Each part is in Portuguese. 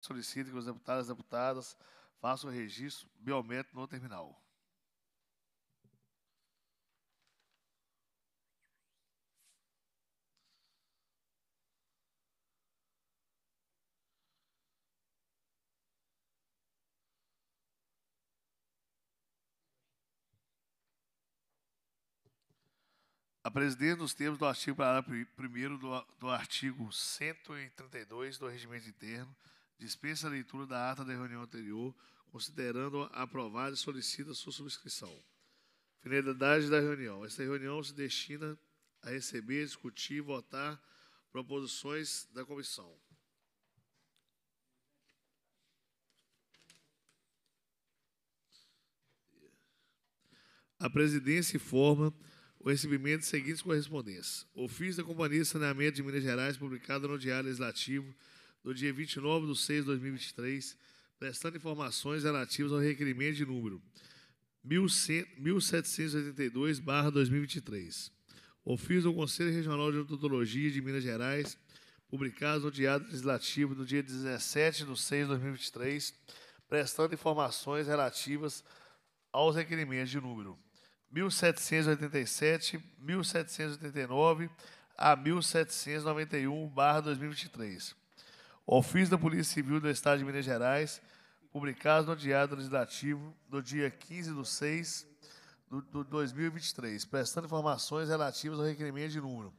Solicito que os deputados e deputadas façam o registro biométrico no terminal. A presidência, nos termos do artigo 1 do, do artigo 132 do Regimento Interno, Dispensa a leitura da ata da reunião anterior, considerando-a aprovada e solicita sua subscrição. Finalidade da reunião. Esta reunião se destina a receber, discutir e votar proposições da comissão. A presidência informa o recebimento de seguintes correspondências. Ofício da Companhia de Saneamento de Minas Gerais, publicado no Diário Legislativo do dia 29 de 6 de 2023, prestando informações relativas ao requerimento de número 1782-2023. Ofício do Conselho Regional de Odontologia de Minas Gerais, publicado no Diário Legislativo do dia 17 de 6 de 2023, prestando informações relativas aos requerimentos de número 1787, 1789 a 1791, barra 2023 o ofício da Polícia Civil do Estado de Minas Gerais, publicado no Diário Legislativo do dia 15 de 6 de 2023, prestando informações relativas ao requerimento de número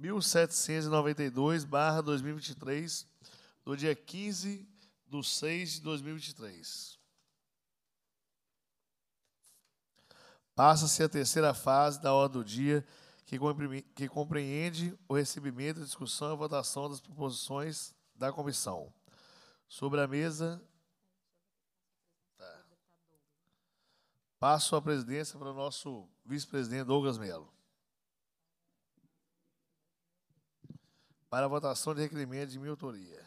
1792-2023, do dia 15 de 6 de 2023. Passa-se a terceira fase da ordem do dia, que compreende o recebimento, discussão e votação das proposições da comissão. Sobre a mesa. Tá. Passo a presidência para o nosso vice-presidente Douglas Melo. Para a votação de requerimento de minha autoria.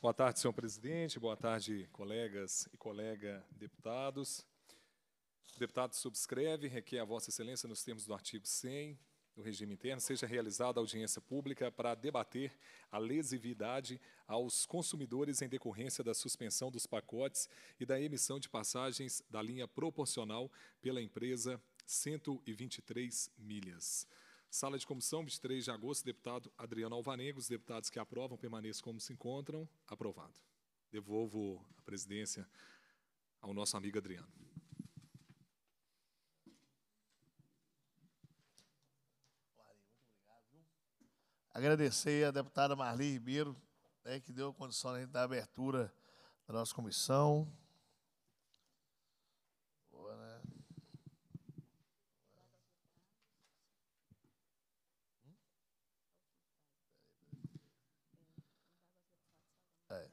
Boa tarde, senhor presidente. Boa tarde, colegas e colega deputados. O deputado subscreve, requer a Vossa Excelência, nos termos do artigo 100 do regime interno, seja realizada audiência pública para debater a lesividade aos consumidores em decorrência da suspensão dos pacotes e da emissão de passagens da linha proporcional pela empresa 123 milhas. Sala de comissão, 23 de agosto, deputado Adriano Alvarengo. Os deputados que aprovam permaneçam como se encontram. Aprovado. Devolvo a presidência ao nosso amigo Adriano. Agradecer a deputada Marli Ribeiro, né, que deu a condição da, gente da abertura da nossa comissão. Né? Hum? É.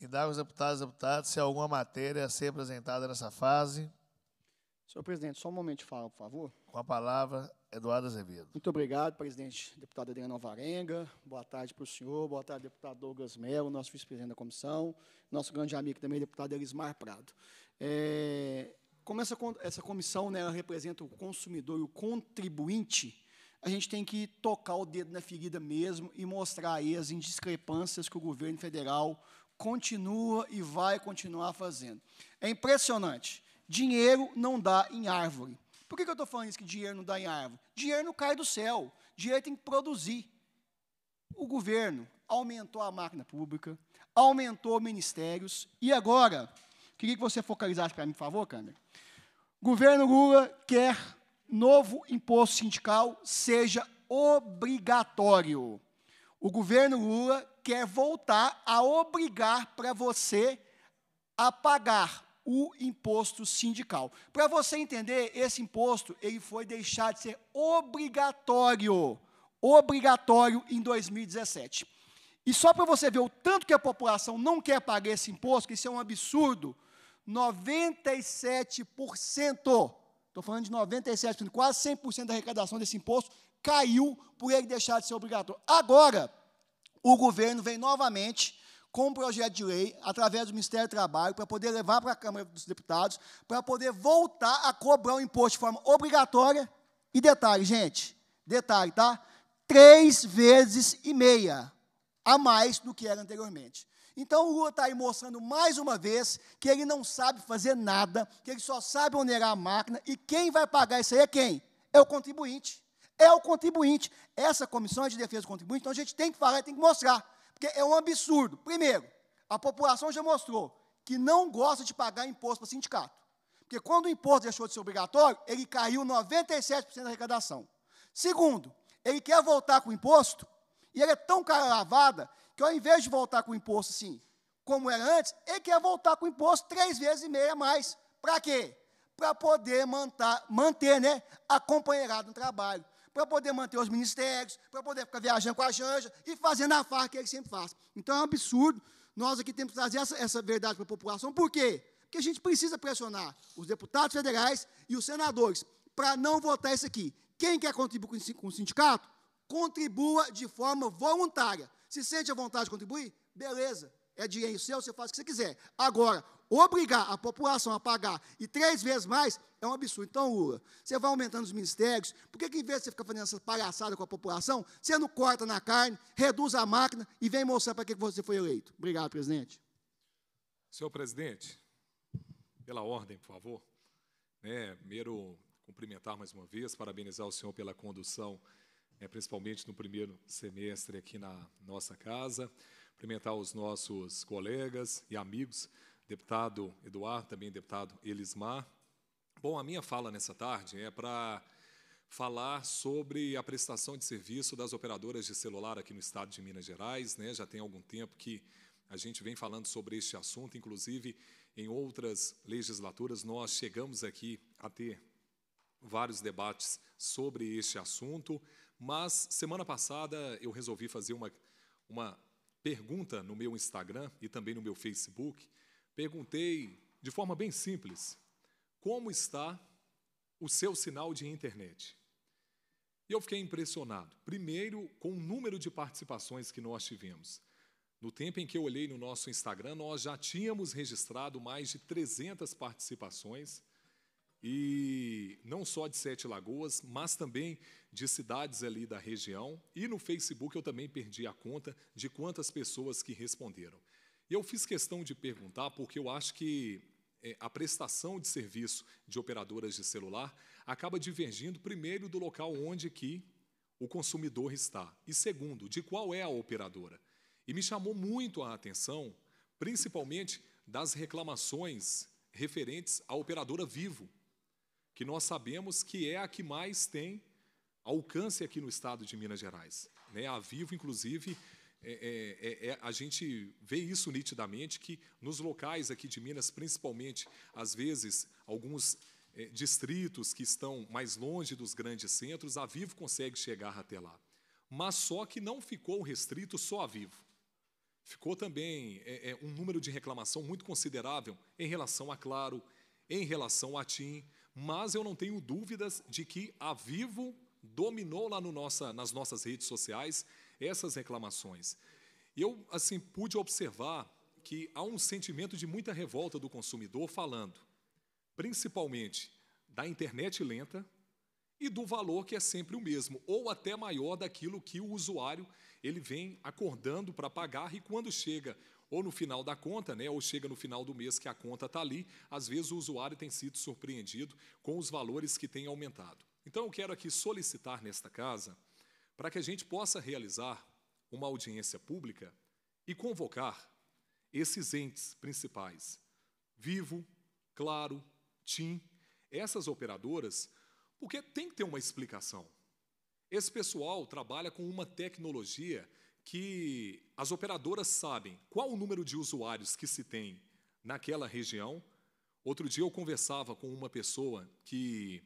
Indago os deputados e deputadas se há alguma matéria a ser apresentada nessa fase. Senhor presidente, só um momento de fala, por favor. Com a palavra, Eduardo Azevedo. Muito obrigado, presidente, deputado Adriano Alvarenga. Boa tarde para o senhor, boa tarde, deputado Douglas Melo, nosso vice-presidente da comissão, nosso grande amigo também, deputado Elismar Prado. É, como essa, essa comissão né, representa o consumidor e o contribuinte, a gente tem que tocar o dedo na ferida mesmo e mostrar aí as indiscrepâncias que o governo federal continua e vai continuar fazendo. É impressionante. Dinheiro não dá em árvore. Por que, que eu estou falando isso que dinheiro não dá em árvore? Dinheiro não cai do céu, dinheiro tem que produzir. O governo aumentou a máquina pública, aumentou ministérios, e agora, queria que você focalizasse para mim, por favor, câmera. Governo Lula quer novo imposto sindical seja obrigatório. O governo Lula quer voltar a obrigar para você a pagar o imposto sindical. Para você entender, esse imposto ele foi deixar de ser obrigatório, obrigatório em 2017. E só para você ver o tanto que a população não quer pagar esse imposto, que isso é um absurdo, 97%, estou falando de 97%, quase 100% da arrecadação desse imposto caiu por ele deixar de ser obrigatório. Agora, o governo vem novamente com um projeto de lei, através do Ministério do Trabalho, para poder levar para a Câmara dos Deputados, para poder voltar a cobrar o imposto de forma obrigatória. E detalhe, gente, detalhe, tá? Três vezes e meia a mais do que era anteriormente. Então o Lula está aí mostrando mais uma vez que ele não sabe fazer nada, que ele só sabe onerar a máquina, e quem vai pagar isso aí é quem? É o contribuinte. É o contribuinte. Essa comissão é de defesa do contribuinte, então a gente tem que falar, tem que mostrar. Porque é um absurdo. Primeiro, a população já mostrou que não gosta de pagar imposto para sindicato. Porque quando o imposto deixou de ser obrigatório, ele caiu 97% da arrecadação. Segundo, ele quer voltar com o imposto, e ele é tão cara lavada, que ao invés de voltar com o imposto assim, como era antes, ele quer voltar com o imposto três vezes e meia a mais. Para quê? Para poder manter, manter né, a companheirada no trabalho para poder manter os ministérios, para poder ficar viajando com a Janja e fazendo a farra que ele sempre faz. Então é um absurdo. Nós aqui temos que trazer essa, essa verdade para a população. Por quê? Porque a gente precisa pressionar os deputados federais e os senadores para não votar isso aqui. Quem quer contribuir com o sindicato, contribua de forma voluntária. Se sente à vontade de contribuir, beleza. É dinheiro seu, você faz o que você quiser. Agora, obrigar a população a pagar e três vezes mais é um absurdo. Então, Lula, você vai aumentando os ministérios, por que, que em vez de você ficar fazendo essa palhaçada com a população, você não corta na carne, reduz a máquina e vem mostrar para que você foi eleito? Obrigado, presidente. Senhor presidente, pela ordem, por favor. Né, primeiro, cumprimentar mais uma vez, parabenizar o senhor pela condução, né, principalmente no primeiro semestre aqui na nossa casa, cumprimentar os nossos colegas e amigos deputado Eduardo, também deputado Elismar. Bom, a minha fala nessa tarde é para falar sobre a prestação de serviço das operadoras de celular aqui no estado de Minas Gerais. Né? Já tem algum tempo que a gente vem falando sobre este assunto, inclusive em outras legislaturas nós chegamos aqui a ter vários debates sobre este assunto, mas semana passada eu resolvi fazer uma, uma pergunta no meu Instagram e também no meu Facebook perguntei de forma bem simples: como está o seu sinal de internet? E eu fiquei impressionado, primeiro, com o número de participações que nós tivemos. No tempo em que eu olhei no nosso Instagram, nós já tínhamos registrado mais de 300 participações, e não só de Sete Lagoas, mas também de cidades ali da região. E no Facebook eu também perdi a conta de quantas pessoas que responderam. E eu fiz questão de perguntar, porque eu acho que eh, a prestação de serviço de operadoras de celular acaba divergindo, primeiro, do local onde que o consumidor está, e segundo, de qual é a operadora. E me chamou muito a atenção, principalmente das reclamações referentes à operadora Vivo, que nós sabemos que é a que mais tem alcance aqui no estado de Minas Gerais. Né? A Vivo, inclusive, é é, é, é, a gente vê isso nitidamente, que nos locais aqui de Minas, principalmente, às vezes, alguns é, distritos que estão mais longe dos grandes centros, a Vivo consegue chegar até lá. Mas só que não ficou restrito só a Vivo. Ficou também é, um número de reclamação muito considerável em relação a Claro, em relação a TIM, mas eu não tenho dúvidas de que a Vivo dominou lá no nossa, nas nossas redes sociais essas reclamações. E eu, assim, pude observar que há um sentimento de muita revolta do consumidor falando, principalmente da internet lenta e do valor que é sempre o mesmo, ou até maior daquilo que o usuário ele vem acordando para pagar e quando chega ou no final da conta, né, ou chega no final do mês que a conta está ali, às vezes o usuário tem sido surpreendido com os valores que tem aumentado. Então eu quero aqui solicitar nesta casa para que a gente possa realizar uma audiência pública e convocar esses entes principais, Vivo, Claro, TIM, essas operadoras, porque tem que ter uma explicação. Esse pessoal trabalha com uma tecnologia que as operadoras sabem qual o número de usuários que se tem naquela região. Outro dia eu conversava com uma pessoa que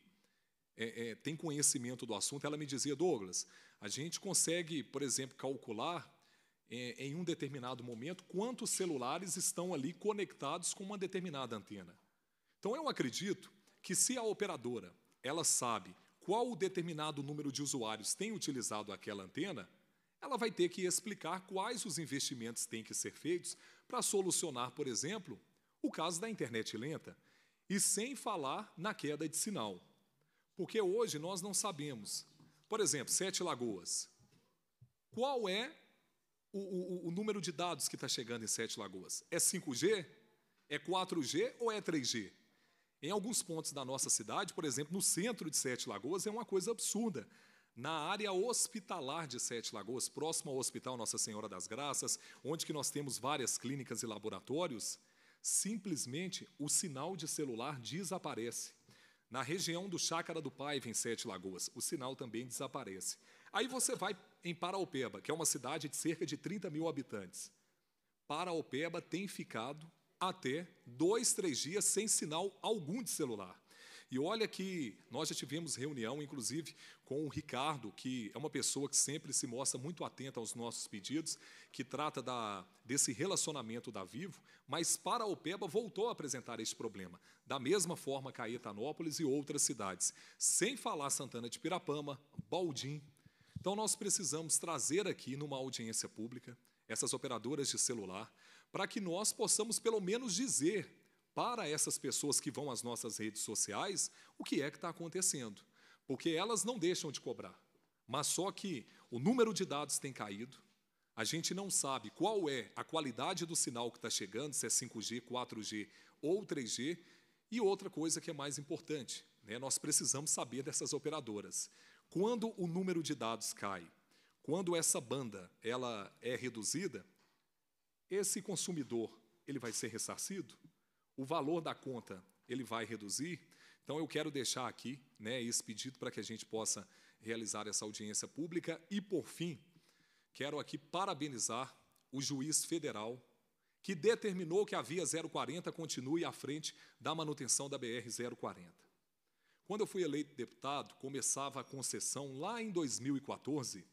é, é, tem conhecimento do assunto, ela me dizia, Douglas, a gente consegue, por exemplo, calcular é, em um determinado momento quantos celulares estão ali conectados com uma determinada antena. Então eu acredito que se a operadora ela sabe qual o determinado número de usuários tem utilizado aquela antena, ela vai ter que explicar quais os investimentos têm que ser feitos para solucionar, por exemplo, o caso da internet lenta, e sem falar na queda de sinal. Porque hoje nós não sabemos por exemplo, Sete Lagoas. Qual é o, o, o número de dados que está chegando em Sete Lagoas? É 5G? É 4G ou é 3G? Em alguns pontos da nossa cidade, por exemplo, no centro de Sete Lagoas, é uma coisa absurda. Na área hospitalar de Sete Lagoas, próximo ao Hospital Nossa Senhora das Graças, onde que nós temos várias clínicas e laboratórios, simplesmente o sinal de celular desaparece na região do Chácara do Paiva, em Sete Lagoas. O sinal também desaparece. Aí você vai em Paraopeba, que é uma cidade de cerca de 30 mil habitantes. Paraopeba tem ficado até dois, três dias sem sinal algum de celular. E olha que nós já tivemos reunião, inclusive, com o Ricardo, que é uma pessoa que sempre se mostra muito atenta aos nossos pedidos, que trata da, desse relacionamento da Vivo, mas para a Opeba voltou a apresentar este problema. Da mesma forma, Caetanópolis e outras cidades. Sem falar Santana de Pirapama, Baldim. Então, nós precisamos trazer aqui, numa audiência pública, essas operadoras de celular, para que nós possamos, pelo menos, dizer para essas pessoas que vão às nossas redes sociais o que é que está acontecendo. Porque elas não deixam de cobrar. Mas só que o número de dados tem caído, a gente não sabe qual é a qualidade do sinal que está chegando, se é 5G, 4G ou 3G. E outra coisa que é mais importante, né, nós precisamos saber dessas operadoras. Quando o número de dados cai, quando essa banda ela é reduzida, esse consumidor ele vai ser ressarcido? o valor da conta ele vai reduzir. Então eu quero deixar aqui né, esse pedido para que a gente possa realizar essa audiência pública. E por fim, quero aqui parabenizar o juiz federal que determinou que a via 040 continue à frente da manutenção da BR 040. Quando eu fui eleito deputado, começava a concessão lá em 2014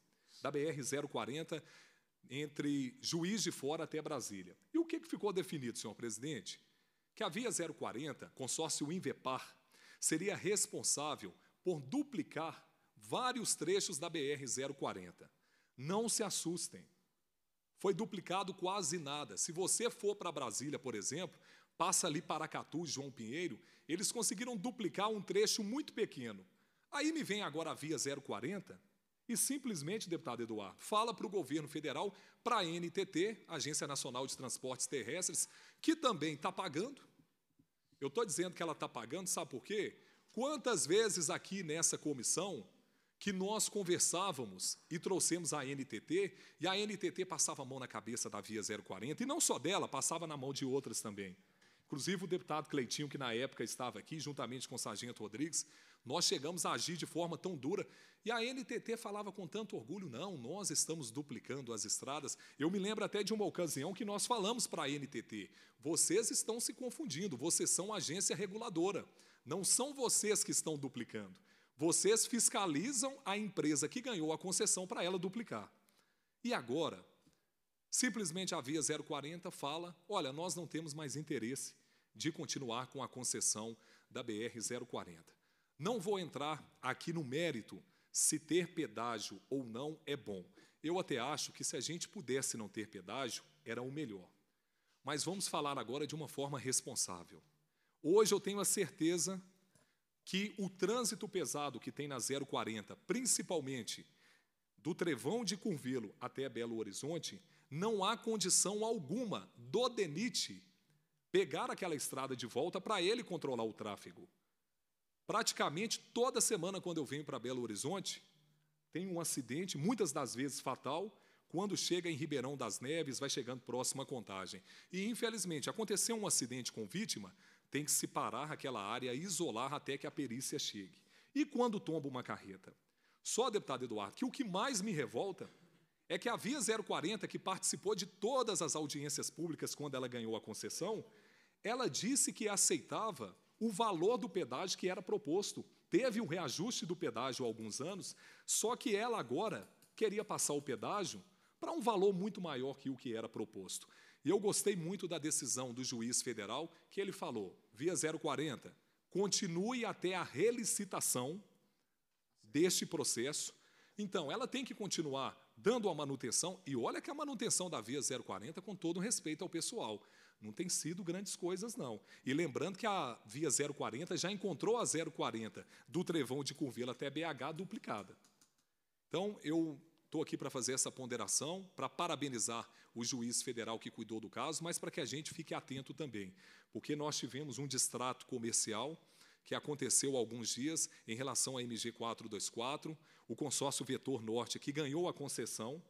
da BR 040 entre Juiz de Fora até Brasília. E o que ficou definido, senhor presidente? que a Via 040, consórcio Invepar, seria responsável por duplicar vários trechos da BR 040. Não se assustem. Foi duplicado quase nada. Se você for para Brasília, por exemplo, passa ali Paracatu, João Pinheiro, eles conseguiram duplicar um trecho muito pequeno. Aí me vem agora a Via 040 e simplesmente, deputado Eduardo, fala para o governo federal, para a NTT, Agência Nacional de Transportes Terrestres, que também está pagando. Eu estou dizendo que ela está pagando, sabe por quê? Quantas vezes aqui nessa comissão que nós conversávamos e trouxemos a NTT, e a NTT passava a mão na cabeça da Via 040, e não só dela, passava na mão de outras também. Inclusive o deputado Cleitinho, que na época estava aqui, juntamente com o Sargento Rodrigues, nós chegamos a agir de forma tão dura. E a NTT falava com tanto orgulho: não, nós estamos duplicando as estradas. Eu me lembro até de uma ocasião que nós falamos para a NTT: vocês estão se confundindo, vocês são agência reguladora. Não são vocês que estão duplicando. Vocês fiscalizam a empresa que ganhou a concessão para ela duplicar. E agora, simplesmente a Via 040 fala: olha, nós não temos mais interesse de continuar com a concessão da BR 040. Não vou entrar aqui no mérito se ter pedágio ou não é bom. Eu até acho que se a gente pudesse não ter pedágio, era o melhor. Mas vamos falar agora de uma forma responsável. Hoje eu tenho a certeza que o trânsito pesado que tem na 040, principalmente do Trevão de Curvelo até Belo Horizonte, não há condição alguma do DENIT pegar aquela estrada de volta para ele controlar o tráfego. Praticamente toda semana, quando eu venho para Belo Horizonte, tem um acidente, muitas das vezes fatal, quando chega em Ribeirão das Neves, vai chegando próximo à contagem. E, infelizmente, aconteceu um acidente com vítima, tem que se parar aquela área, isolar até que a perícia chegue. E quando tomba uma carreta? Só, deputado Eduardo, que o que mais me revolta é que a Via 040, que participou de todas as audiências públicas quando ela ganhou a concessão, ela disse que aceitava o valor do pedágio que era proposto. Teve um reajuste do pedágio há alguns anos, só que ela agora queria passar o pedágio para um valor muito maior que o que era proposto. E eu gostei muito da decisão do juiz federal, que ele falou: via 040, continue até a relicitação deste processo. Então, ela tem que continuar dando a manutenção, e olha que a manutenção da via 040, com todo respeito ao pessoal, não tem sido grandes coisas, não. E lembrando que a via 040 já encontrou a 040 do Trevão de Curvelo até BH duplicada. Então, eu estou aqui para fazer essa ponderação, para parabenizar o juiz federal que cuidou do caso, mas para que a gente fique atento também, porque nós tivemos um distrato comercial que aconteceu há alguns dias em relação à MG 424, o consórcio Vetor Norte, que ganhou a concessão,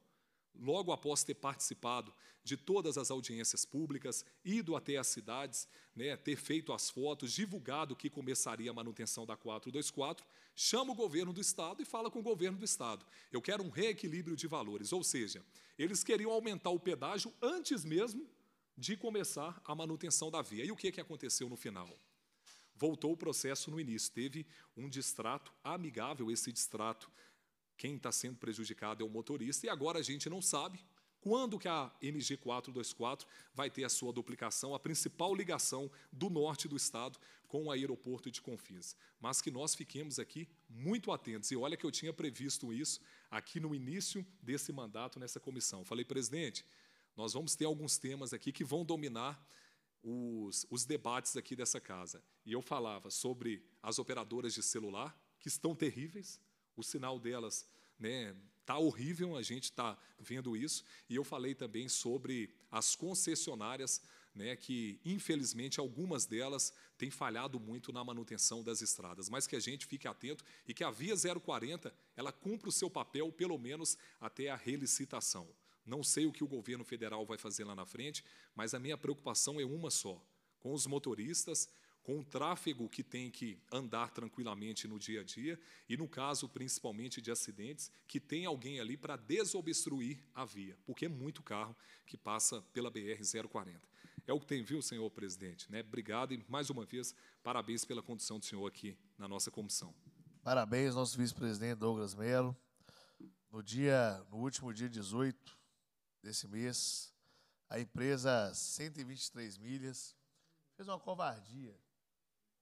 Logo após ter participado de todas as audiências públicas, ido até as cidades, né, ter feito as fotos, divulgado que começaria a manutenção da 424, chama o governo do Estado e fala com o governo do Estado. Eu quero um reequilíbrio de valores, ou seja, eles queriam aumentar o pedágio antes mesmo de começar a manutenção da via. E o que, que aconteceu no final? Voltou o processo no início, teve um distrato amigável, esse distrato quem está sendo prejudicado é o motorista e agora a gente não sabe quando que a MG 424 vai ter a sua duplicação, a principal ligação do norte do estado com o aeroporto de Confins. Mas que nós fiquemos aqui muito atentos. E olha que eu tinha previsto isso aqui no início desse mandato nessa comissão. Falei, presidente, nós vamos ter alguns temas aqui que vão dominar os, os debates aqui dessa casa. E eu falava sobre as operadoras de celular, que estão terríveis, o sinal delas né, tá horrível, a gente está vendo isso. E eu falei também sobre as concessionárias, né, que infelizmente algumas delas têm falhado muito na manutenção das estradas, mas que a gente fique atento e que a Via 040 ela cumpra o seu papel pelo menos até a relicitação. Não sei o que o governo federal vai fazer lá na frente, mas a minha preocupação é uma só, com os motoristas, com o tráfego que tem que andar tranquilamente no dia a dia e, no caso principalmente de acidentes, que tem alguém ali para desobstruir a via, porque é muito carro que passa pela BR-040. É o que tem, viu, senhor presidente? Né? Obrigado e, mais uma vez, parabéns pela condução do senhor aqui na nossa comissão. Parabéns, nosso vice-presidente Douglas Melo. No dia, no último dia 18 desse mês, a empresa 123 milhas fez uma covardia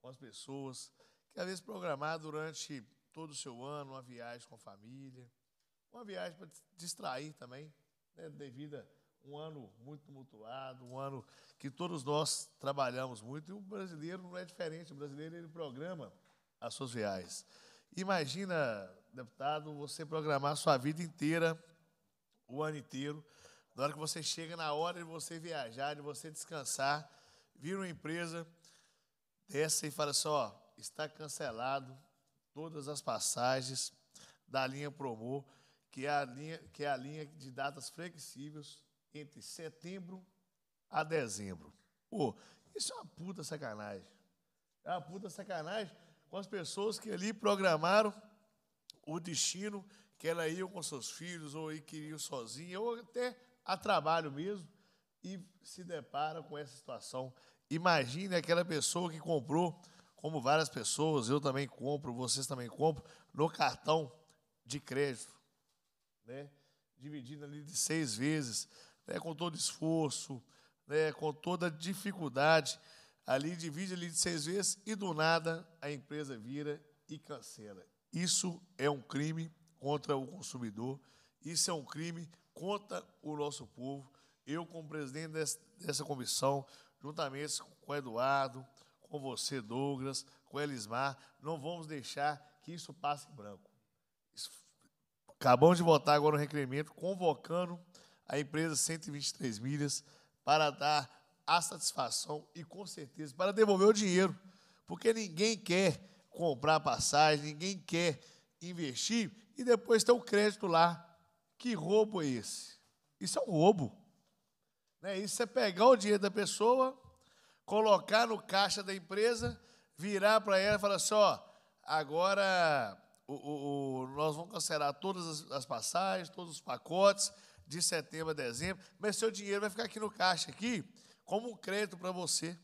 com as pessoas. Que às vezes programar durante todo o seu ano uma viagem com a família, uma viagem para distrair também, né, devido a um ano muito tumultuado, um ano que todos nós trabalhamos muito, e o brasileiro não é diferente, o brasileiro ele programa as suas viagens. Imagina, deputado, você programar a sua vida inteira, o ano inteiro, na hora que você chega, na hora de você viajar, de você descansar, vira uma empresa desce e fala assim: ó, está cancelado todas as passagens da linha Promô, que é a linha, que é a linha de datas flexíveis entre setembro a dezembro. Pô, isso é uma puta sacanagem. É uma puta sacanagem com as pessoas que ali programaram o destino que ela ia com seus filhos ou queriam sozinha ou até a trabalho mesmo e se depara com essa situação Imagine aquela pessoa que comprou, como várias pessoas, eu também compro, vocês também compram, no cartão de crédito, né? dividindo ali de seis vezes, né? com todo esforço, né? com toda dificuldade, ali divide ali de seis vezes e do nada a empresa vira e cancela. Isso é um crime contra o consumidor, isso é um crime contra o nosso povo. Eu, como presidente dessa comissão, juntamente com Eduardo, com você, Douglas, com Elismar, não vamos deixar que isso passe em branco. Isso, acabamos de votar agora o um requerimento convocando a empresa 123 Milhas para dar a satisfação e, com certeza, para devolver o dinheiro, porque ninguém quer comprar passagem, ninguém quer investir e depois ter o um crédito lá. Que roubo é esse? Isso é um roubo. Né? Isso é pegar o dinheiro da pessoa, colocar no caixa da empresa, virar para ela e falar assim: ó, agora o, o, o, nós vamos cancelar todas as, as, passagens, todos os pacotes de setembro a dezembro, mas seu dinheiro vai ficar aqui no caixa aqui como um crédito para você.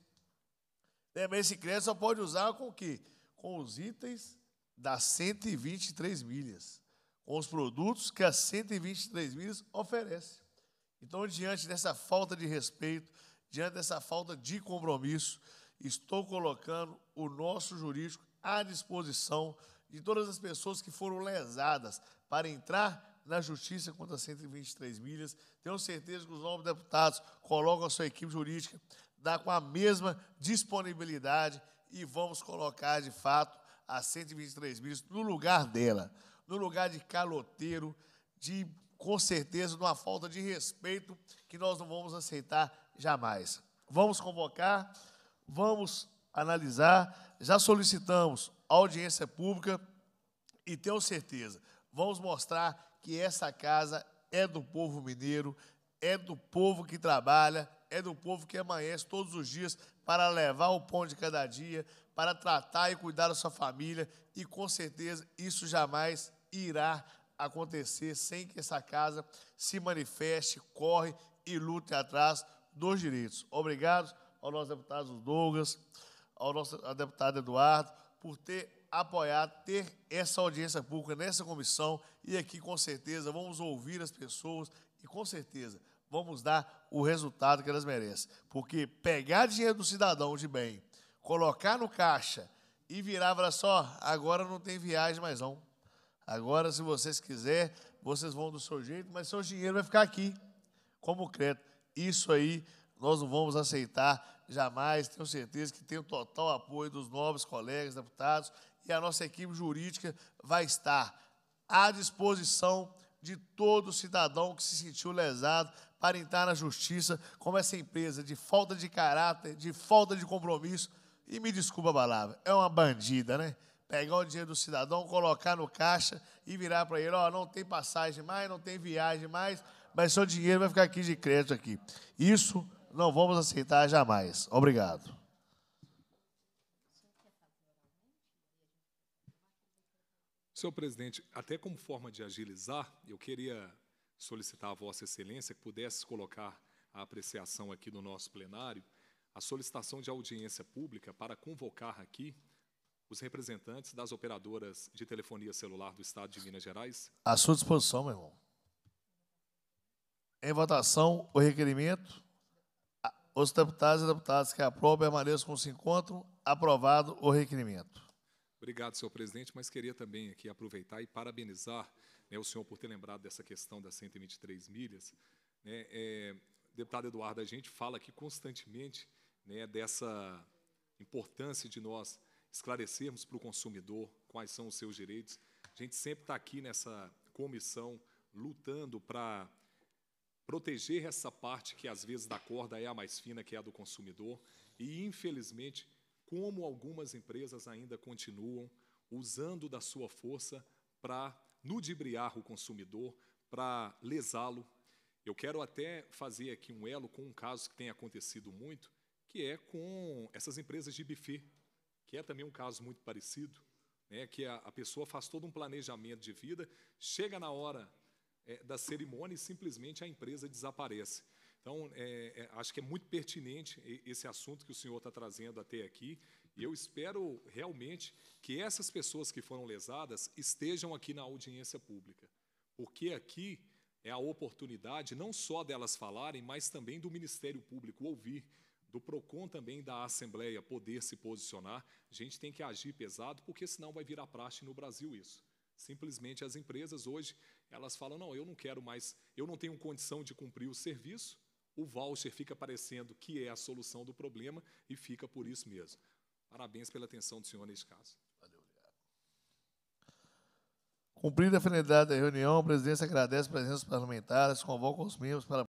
Né? Mas esse crédito só pode usar com o quê? Com os itens das 123 milhas, com os produtos que as 123 milhas oferece. Então, diante dessa falta de respeito, diante dessa falta de compromisso, estou colocando o nosso jurídico à disposição de todas as pessoas que foram lesadas para entrar na justiça contra 123 milhas. Tenho certeza que os novos deputados colocam a sua equipe jurídica dá com a mesma disponibilidade e vamos colocar, de fato, a 123 milhas no lugar dela, no lugar de caloteiro, de com certeza, de uma falta de respeito que nós não vamos aceitar jamais. Vamos convocar, vamos analisar, já solicitamos audiência pública e tenho certeza, vamos mostrar que essa casa é do povo mineiro, é do povo que trabalha, é do povo que amanhece todos os dias para levar o pão de cada dia, para tratar e cuidar da sua família, e com certeza isso jamais irá acontecer sem que essa casa se manifeste, corre e lute atrás dos direitos. Obrigado ao nosso deputado Douglas, ao nosso deputado Eduardo, por ter apoiado, ter essa audiência pública nessa comissão e aqui com certeza vamos ouvir as pessoas e com certeza vamos dar o resultado que elas merecem. Porque pegar dinheiro do cidadão de bem, colocar no caixa e virar e falar só, agora não tem viagem mais não. Agora, se vocês quiserem, vocês vão do seu jeito, mas seu dinheiro vai ficar aqui, como crédito. Isso aí nós não vamos aceitar jamais. Tenho certeza que tem o total apoio dos nobres colegas, deputados, e a nossa equipe jurídica vai estar à disposição de todo cidadão que se sentiu lesado para entrar na justiça, como essa empresa de falta de caráter, de falta de compromisso. E me desculpa a palavra, é uma bandida, né? pegar é o dinheiro do cidadão, colocar no caixa e virar para ele, ó, oh, não tem passagem mais, não tem viagem mais, mas seu dinheiro vai ficar aqui de crédito aqui. Isso não vamos aceitar jamais. Obrigado. Senhor presidente, até como forma de agilizar, eu queria solicitar a Vossa Excelência que pudesse colocar a apreciação aqui do nosso plenário a solicitação de audiência pública para convocar aqui os representantes das operadoras de telefonia celular do Estado de Minas Gerais? À sua disposição, meu irmão. Em votação, o requerimento. Os deputados e deputadas que aprovam permaneçam como se encontram. Aprovado o requerimento. Obrigado, senhor presidente, mas queria também aqui aproveitar e parabenizar né, o senhor por ter lembrado dessa questão das 123 milhas. Né, é, deputado Eduardo, a gente fala aqui constantemente né, dessa importância de nós esclarecermos para o consumidor quais são os seus direitos. A gente sempre está aqui nessa comissão lutando para proteger essa parte que às vezes da corda é a mais fina, que é a do consumidor, e infelizmente, como algumas empresas ainda continuam usando da sua força para ludibriar o consumidor, para lesá-lo. Eu quero até fazer aqui um elo com um caso que tem acontecido muito, que é com essas empresas de buffet que é também um caso muito parecido, né, que a, a pessoa faz todo um planejamento de vida, chega na hora é, da cerimônia e simplesmente a empresa desaparece. Então, é, é acho que é muito pertinente esse assunto que o senhor está trazendo até aqui, e eu espero realmente que essas pessoas que foram lesadas estejam aqui na audiência pública, porque aqui é a oportunidade não só delas falarem, mas também do Ministério Público ouvir do PROCON também, da Assembleia, poder se posicionar, a gente tem que agir pesado, porque senão vai virar praxe no Brasil isso. Simplesmente as empresas hoje, elas falam, não, eu não quero mais, eu não tenho condição de cumprir o serviço, o voucher fica parecendo que é a solução do problema e fica por isso mesmo. Parabéns pela atenção do senhor neste caso. Valeu, obrigado. Cumprida a finalidade da reunião, a presidência agradece a presença dos parlamentares, convoca os membros para